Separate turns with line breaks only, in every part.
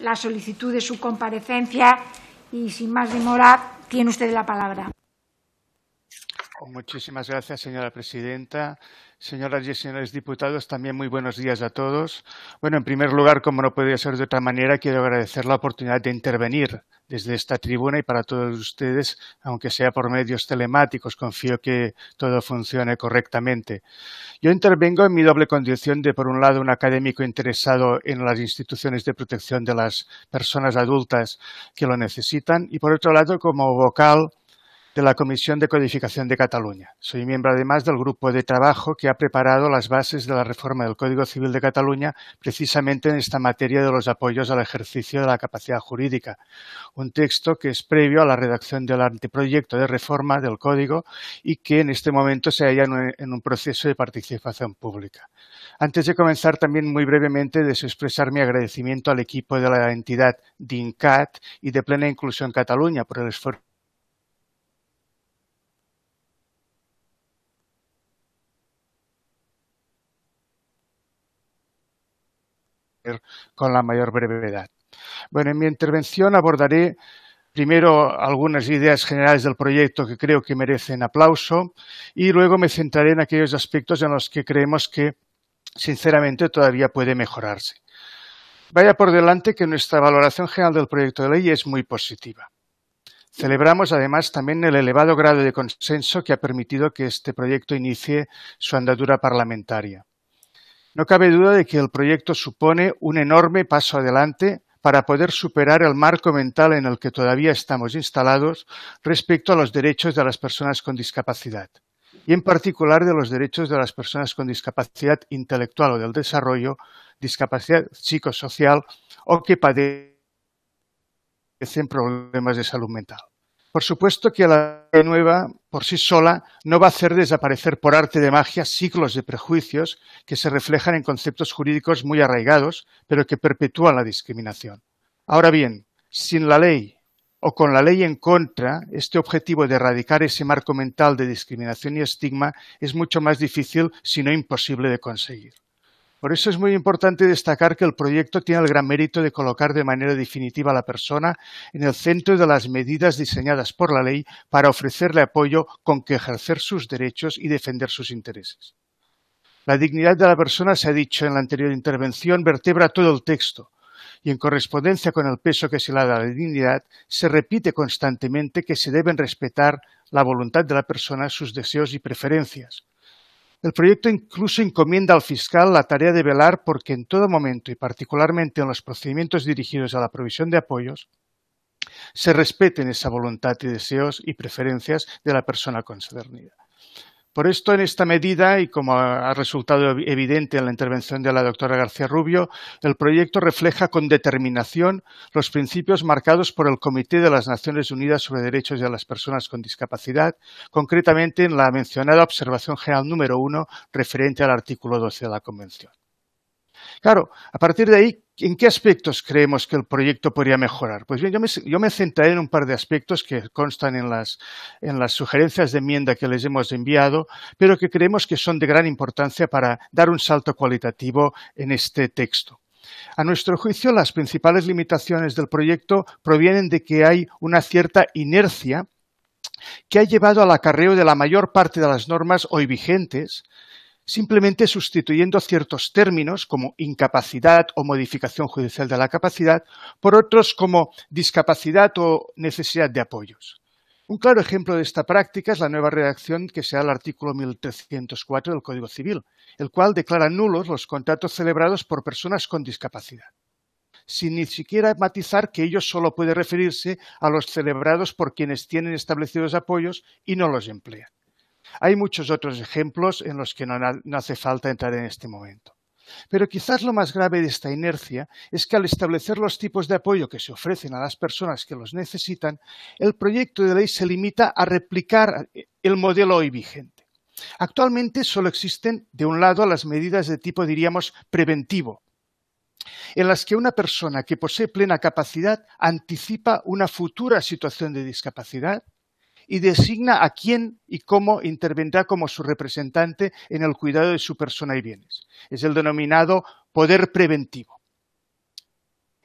la solicitud de su comparecencia y sin más demora tiene usted la palabra.
Muchísimas gracias, señora presidenta. Señoras y señores diputados, también muy buenos días a todos. Bueno, en primer lugar, como no podría ser de otra manera, quiero agradecer la oportunidad de intervenir desde esta tribuna y para todos ustedes, aunque sea por medios telemáticos. Confío que todo funcione correctamente. Yo intervengo en mi doble condición de, por un lado, un académico interesado en las instituciones de protección de las personas adultas que lo necesitan y, por otro lado, como vocal de la Comisión de Codificación de Cataluña. Soy miembro además del grupo de trabajo que ha preparado las bases de la reforma del Código Civil de Cataluña precisamente en esta materia de los apoyos al ejercicio de la capacidad jurídica, un texto que es previo a la redacción del anteproyecto de reforma del Código y que en este momento se halla en un proceso de participación pública. Antes de comenzar, también muy brevemente deseo expresar mi agradecimiento al equipo de la entidad DINCAT y de Plena Inclusión Cataluña por el esfuerzo con la mayor brevedad. Bueno, en mi intervención abordaré primero algunas ideas generales del proyecto que creo que merecen aplauso y luego me centraré en aquellos aspectos en los que creemos que, sinceramente, todavía puede mejorarse. Vaya por delante que nuestra valoración general del proyecto de ley es muy positiva. Celebramos además también el elevado grado de consenso que ha permitido que este proyecto inicie su andadura parlamentaria. No cabe duda de que el proyecto supone un enorme paso adelante para poder superar el marco mental en el que todavía estamos instalados respecto a los derechos de las personas con discapacidad y en particular de los derechos de las personas con discapacidad intelectual o del desarrollo, discapacidad psicosocial o que padecen problemas de salud mental. Por supuesto que la ley nueva por sí sola no va a hacer desaparecer por arte de magia ciclos de prejuicios que se reflejan en conceptos jurídicos muy arraigados, pero que perpetúan la discriminación. Ahora bien, sin la ley o con la ley en contra, este objetivo de erradicar ese marco mental de discriminación y estigma es mucho más difícil, si no imposible, de conseguir. Por eso es muy importante destacar que el proyecto tiene el gran mérito de colocar de manera definitiva a la persona en el centro de las medidas diseñadas por la ley para ofrecerle apoyo con que ejercer sus derechos y defender sus intereses. La dignidad de la persona, se ha dicho en la anterior intervención, vertebra todo el texto y en correspondencia con el peso que se le da a la dignidad, se repite constantemente que se deben respetar la voluntad de la persona, sus deseos y preferencias el proyecto incluso encomienda al fiscal la tarea de velar porque en todo momento y particularmente en los procedimientos dirigidos a la provisión de apoyos, se respeten esa voluntad y deseos y preferencias de la persona concernida. Por esto, en esta medida, y como ha resultado evidente en la intervención de la doctora García Rubio, el proyecto refleja con determinación los principios marcados por el Comité de las Naciones Unidas sobre Derechos de las Personas con Discapacidad, concretamente en la mencionada Observación General número uno referente al artículo 12 de la Convención. Claro, a partir de ahí, ¿en qué aspectos creemos que el proyecto podría mejorar? Pues bien, yo me, centraré en un par de aspectos que constan en las, en las sugerencias de enmienda que les hemos enviado, pero que creemos que son de gran importancia para dar un salto cualitativo en este texto. A nuestro juicio, las principales limitaciones del proyecto provienen de que hay una cierta inercia que ha llevado al acarreo de la mayor parte de las normas hoy vigentes, simplemente sustituyendo ciertos términos como incapacidad o modificación judicial de la capacidad por otros como discapacidad o necesidad de apoyos. Un claro ejemplo de esta práctica es la nueva redacción que se da al artículo 1304 del Código Civil, el cual declara nulos los contratos celebrados por personas con discapacidad, sin ni siquiera matizar que ello solo puede referirse a los celebrados por quienes tienen establecidos apoyos y no los emplean. Hay muchos otros ejemplos en los que no, hace falta entrar en este momento. Pero quizás lo más grave de esta inercia es que al establecer los tipos de apoyo que se ofrecen a las personas que los necesitan, el proyecto de ley se limita a replicar eh, el modelo hoy vigente. Actualmente solo existen, de un lado, las medidas de tipo, diríamos, preventivo, en las que una persona que posee plena capacidad anticipa una futura situación de discapacidad y designa a quién y cómo intervendrá como su representante en el cuidado de su persona y bienes. Es el denominado poder preventivo.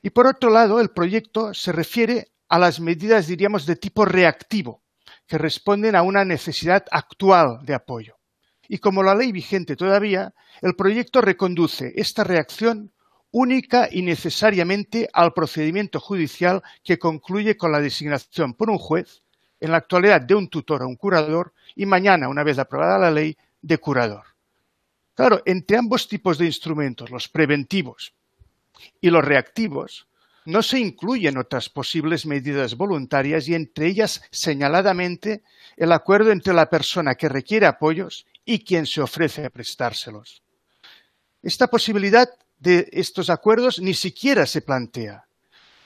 Y por otro lado, el proyecto se refiere a las medidas, diríamos, de tipo reactivo, que responden a una necesidad actual de apoyo. Y como la ley vigente todavía, el proyecto reconduce esta reacción única y necesariamente al procedimiento judicial que concluye con la designación por un juez en la actualidad de un tutor a un curador y mañana, una vez aprobada la ley, de curador. Claro, entre ambos tipos de instrumentos, los preventivos y los reactivos, no se incluyen otras posibles medidas voluntarias y entre ellas señaladamente el acuerdo entre la persona que requiere apoyos y quien se ofrece a prestárselos. Esta posibilidad de estos acuerdos ni siquiera se plantea.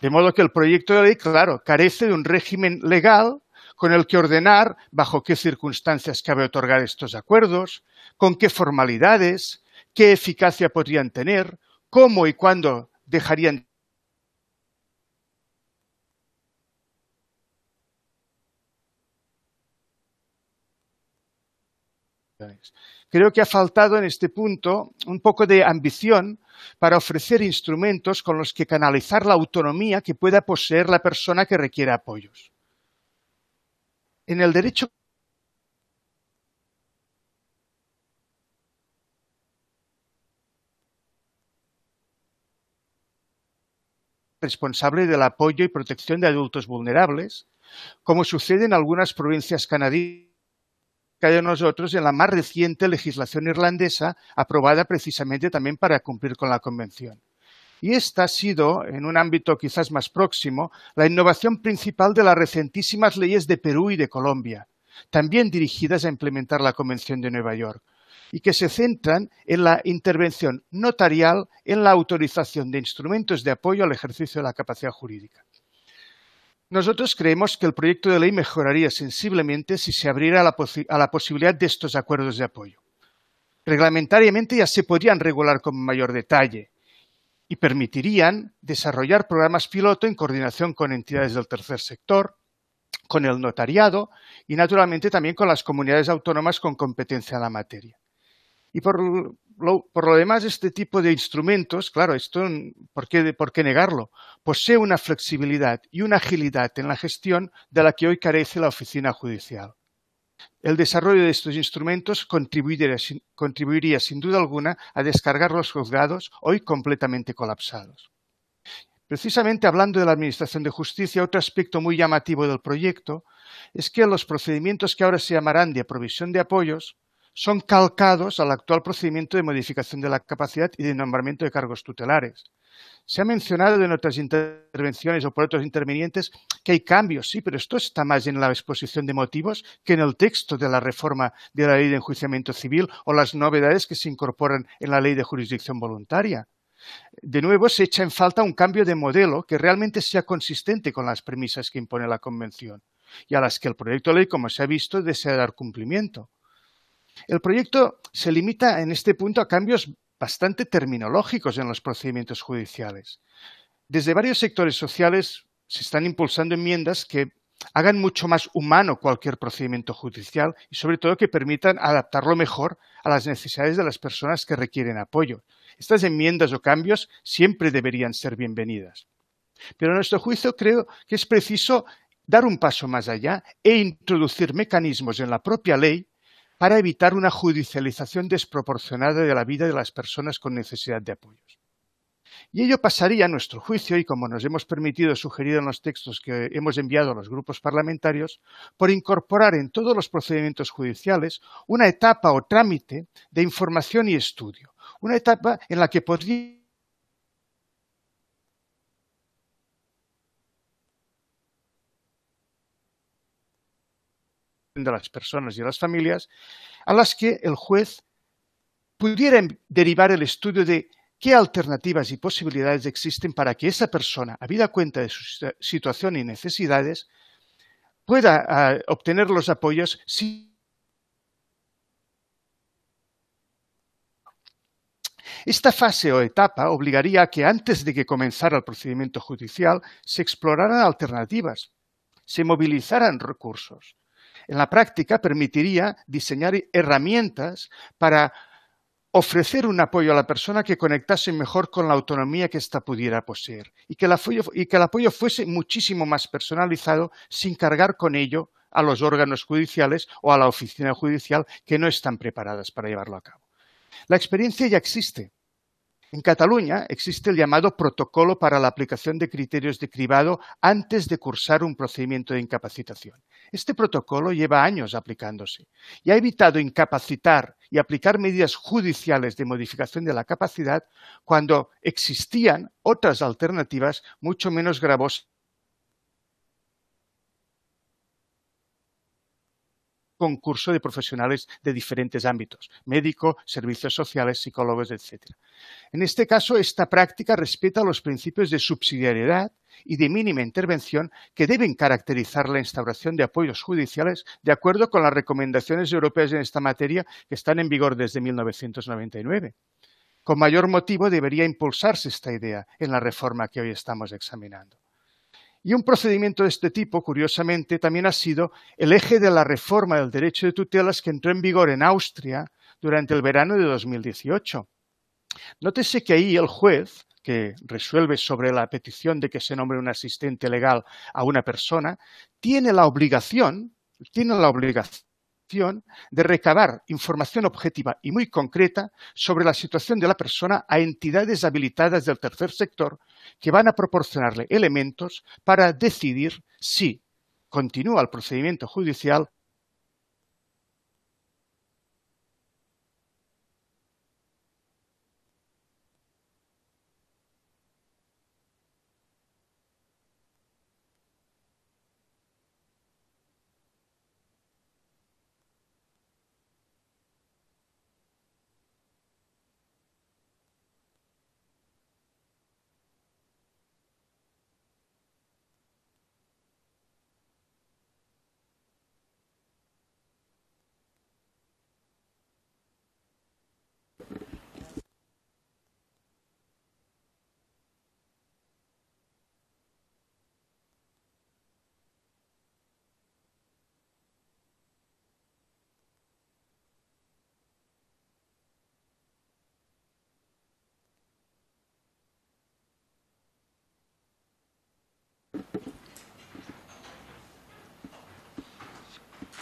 De modo que el proyecto de ley, claro, carece de un régimen legal con el que ordenar bajo qué circunstancias cabe otorgar estos acuerdos, con qué formalidades, qué eficacia podrían tener, cómo y cuándo dejarían Creo que ha faltado en este punto un poco de ambición para ofrecer instrumentos con los que canalizar la autonomía que pueda poseer la persona que requiera apoyos en el derecho responsable del apoyo y protección de adultos vulnerables, como sucede en algunas provincias canadienses en nosotros en la más reciente legislación irlandesa aprobada precisamente también para cumplir con la Convención y esta ha sido, en un ámbito quizás más próximo, la innovación principal de las recentísimas leyes de Perú y de Colombia, también dirigidas a implementar la Convención de Nueva York, y que se centran en la intervención notarial en la autorización de instrumentos de apoyo al ejercicio de la capacidad jurídica. Nosotros creemos que el proyecto de ley mejoraría sensiblemente si se abriera a la, a la posibilidad de estos acuerdos de apoyo. Reglamentariamente ya se podrían regular con mayor detalle, y permitirían desarrollar programas piloto en coordinación con entidades del tercer sector, con el notariado y, naturalmente, también con las comunidades autónomas con competencia en la materia. Y por lo, demás, este tipo de instrumentos, claro, esto, ¿por qué negarlo? Posee una flexibilidad y una agilidad en la gestión de la que hoy carece la oficina judicial. El desarrollo de estos instrumentos contribuiría sin, duda alguna a descargar los juzgados hoy completamente colapsados. Precisamente hablando de la Administración de Justicia, otro aspecto muy llamativo del proyecto es que los procedimientos que ahora se llamarán de provisión de apoyos son calcados al actual procedimiento de modificación de la capacidad y de nombramiento de cargos tutelares, se ha mencionado en otras intervenciones o por otros intervinientes que hay cambios, sí, pero esto está más en la exposición de motivos que en el texto de la reforma de la ley de enjuiciamiento civil o las novedades que se incorporan en la ley de jurisdicción voluntaria. De nuevo, se echa en falta un cambio de modelo que realmente sea consistente con las premisas que impone la Convención y a las que el proyecto de ley, como se ha visto, desea dar cumplimiento. El proyecto se limita en este punto a cambios bastante terminológicos en los procedimientos judiciales. Desde varios sectores sociales se están impulsando enmiendas que hagan mucho más humano cualquier procedimiento judicial y sobre todo que permitan adaptarlo mejor a las necesidades de las personas que requieren apoyo. Estas enmiendas o cambios siempre deberían ser bienvenidas. Pero en nuestro juicio creo que es preciso dar un paso más allá e introducir mecanismos en la propia ley para evitar una judicialización desproporcionada de la vida de las personas con necesidad de apoyos. Y ello pasaría a nuestro juicio, y como nos hemos permitido sugerir en los textos que hemos enviado a los grupos parlamentarios, por incorporar en todos los procedimientos judiciales una etapa o trámite de información y estudio, una etapa en la que podría de las personas y las familias, a las que el juez pudiera derivar el estudio de qué alternativas y posibilidades existen para que esa persona, habida cuenta de su situación y necesidades, pueda ah, obtener los apoyos Esta fase o etapa obligaría a que antes de que comenzara el procedimiento judicial se exploraran alternativas, se movilizaran recursos, en la práctica permitiría diseñar herramientas para ofrecer un apoyo a la persona que conectase mejor con la autonomía que ésta pudiera poseer y que, el apoyo, y que el apoyo fuese muchísimo más personalizado sin cargar con ello a los órganos judiciales o a la oficina judicial que no están preparadas para llevarlo a cabo. La experiencia ya existe. En Cataluña existe el llamado protocolo para la aplicación de criterios de cribado antes de cursar un procedimiento de incapacitación. Este protocolo lleva años aplicándose y ha evitado incapacitar y aplicar medidas judiciales de modificación de la capacidad cuando existían otras alternativas mucho menos gravosas concurso de profesionales de diferentes ámbitos, médico, servicios sociales, psicólogos, etc. En este caso, esta práctica respeta los principios de subsidiariedad y de mínima intervención que deben caracterizar la instauración de apoyos judiciales de acuerdo con las recomendaciones europeas en esta materia que están en vigor desde 1999. Con mayor motivo debería impulsarse esta idea en la reforma que hoy estamos examinando. Y un procedimiento de este tipo, curiosamente, también ha sido el eje de la reforma del derecho de tutelas que entró en vigor en Austria durante el verano de 2018. Nótese que ahí el juez, que resuelve sobre la petición de que se nombre un asistente legal a una persona, tiene la obligación, tiene la obligación de recabar información objetiva y muy concreta sobre la situación de la persona a entidades habilitadas del tercer sector que van a proporcionarle elementos para decidir si continúa el procedimiento judicial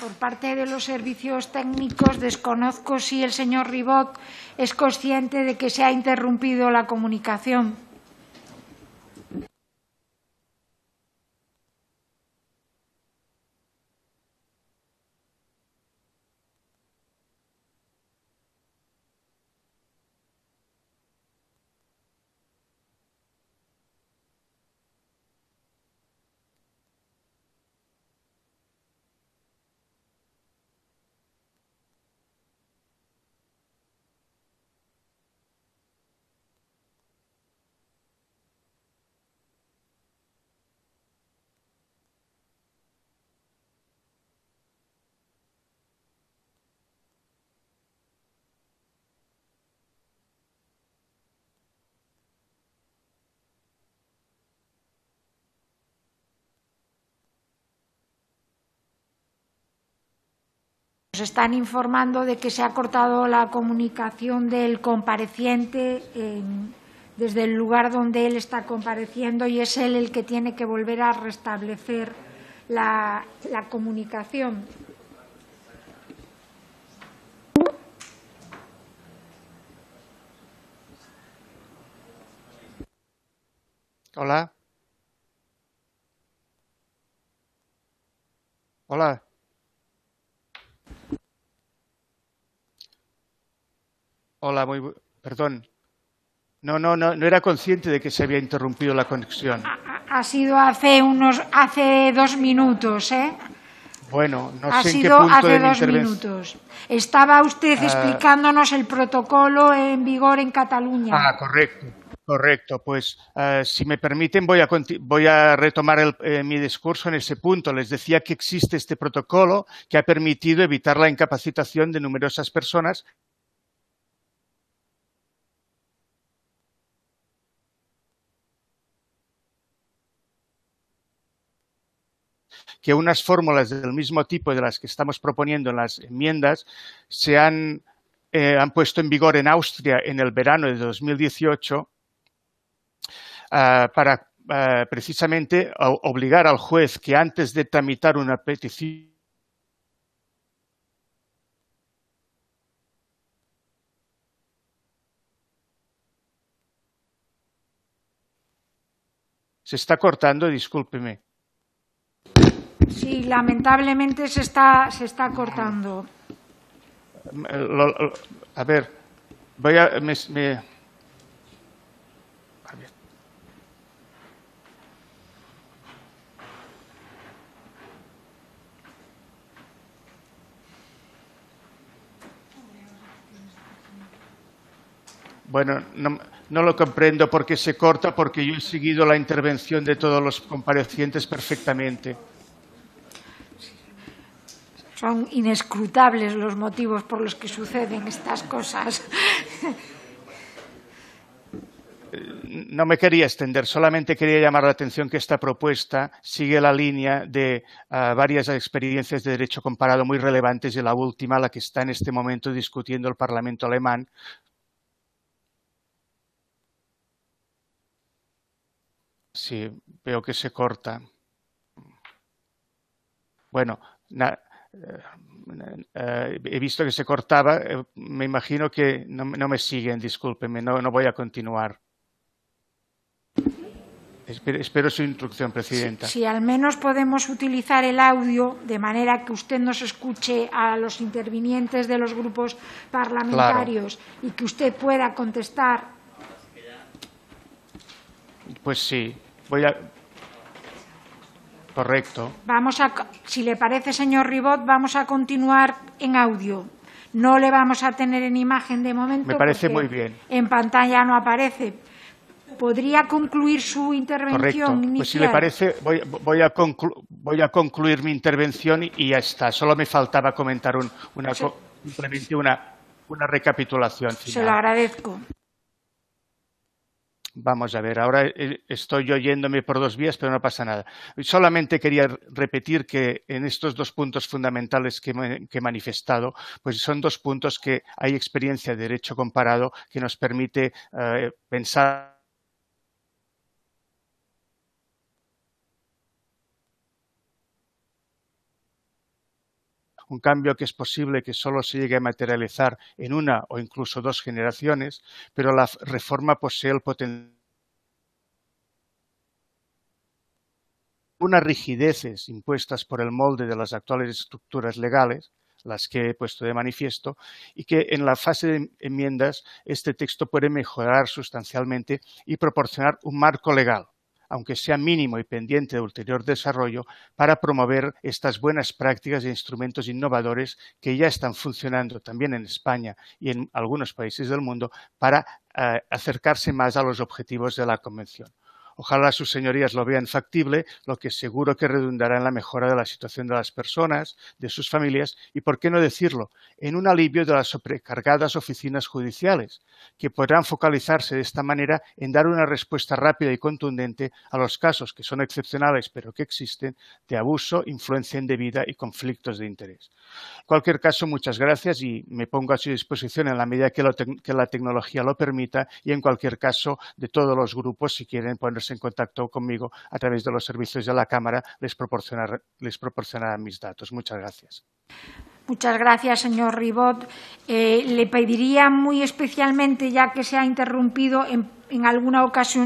Por parte de los servicios técnicos, desconozco si el señor Ribot es consciente de que se ha interrumpido la comunicación. Nos están informando de que se ha cortado la comunicación del compareciente desde el lugar donde él está compareciendo y es él el que tiene que volver a restablecer la, la comunicación.
Hola. Hola. Hola, muy. Perdón. No, no, no, no era consciente de que se había interrumpido la conexión.
Ha, sido hace hace dos minutos, ¿eh?
Bueno, no sé en qué punto hace dos minutos.
Estaba usted ah. explicándonos el protocolo en vigor en Cataluña. Ah,
correcto, correcto. Pues eh, si me permiten voy a, retomar eh, mi discurso en ese punto. Les decía que existe este protocolo que ha permitido evitar la incapacitación de numerosas personas que unas fórmulas del mismo tipo de las que estamos proponiendo en las enmiendas se han, eh, puesto en vigor en Austria en el verano de 2018 ah, para ah, precisamente obligar al juez que antes de tramitar una petición Se está cortando, discúlpeme.
Sí, lamentablemente se está, cortando.
a ver, voy a. Bueno, no, no lo comprendo porque se corta, porque yo he seguido la intervención de todos los comparecientes perfectamente
son inescrutables los motivos por los que suceden estas cosas.
Eh, no me quería extender, solamente quería llamar la atención que esta propuesta sigue la línea de ah, varias experiencias de derecho comparado muy relevantes y la última, la que está en este momento discutiendo el Parlamento alemán Sí, veo que se corta. Bueno, eh, eh, he visto que se cortaba. Eh, me imagino que no, me siguen, discúlpenme, no, voy a continuar. Espero, su instrucción, Presidenta. Si,
al menos podemos utilizar el audio de manera que usted nos escuche a los intervinientes de los grupos parlamentarios y que usted pueda contestar.
Pues sí. Voy a, Correcto.
Vamos a, si le parece, señor Ribot, vamos a continuar en audio. No le vamos a tener en imagen de momento. Me parece muy bien. En pantalla no aparece. ¿Podría concluir su intervención? Correcto. Pues si le parece,
voy, a voy, a concluir mi intervención y ya está. Solo me faltaba comentar un, una, una, recapitulación Se lo
agradezco.
Vamos a ver, ahora eh, estoy oyéndome por dos vías, pero no pasa nada. Solamente quería repetir que en estos dos puntos fundamentales que, he manifestado, pues son dos puntos que hay experiencia de derecho comparado que nos permite eh, pensar un cambio que es posible que solo se llegue a materializar en una o incluso dos generaciones, pero la reforma posee el potencial unas rigideces impuestas por el molde de las actuales estructuras legales, las que he puesto de manifiesto, y que en la fase de enmiendas este texto puede mejorar sustancialmente y proporcionar un marco legal aunque sea mínimo y pendiente de ulterior desarrollo, para promover estas buenas prácticas e instrumentos innovadores que ya están funcionando también en España y en algunos países del mundo para eh, acercarse más a los objetivos de la Convención. Ojalá sus señorías lo vean factible, lo que seguro que redundará en la mejora de la situación de las personas, de sus familias y, por qué no decirlo, en un alivio de las sobrecargadas oficinas judiciales, que podrán focalizarse de esta manera en dar una respuesta rápida y contundente a los casos que son excepcionales pero que existen de abuso, influencia indebida y conflictos de interés. En cualquier caso, muchas gracias y me pongo a su disposición en la medida que, la tecnología lo permita y en cualquier caso de todos los grupos si quieren ponerse en contacto conmigo a través de los servicios de la Cámara, les, proporcionará proporcionarán mis datos. Muchas gracias.
Muchas gracias, señor Ribot. Eh, le pediría muy especialmente, ya que se ha interrumpido en, en alguna ocasión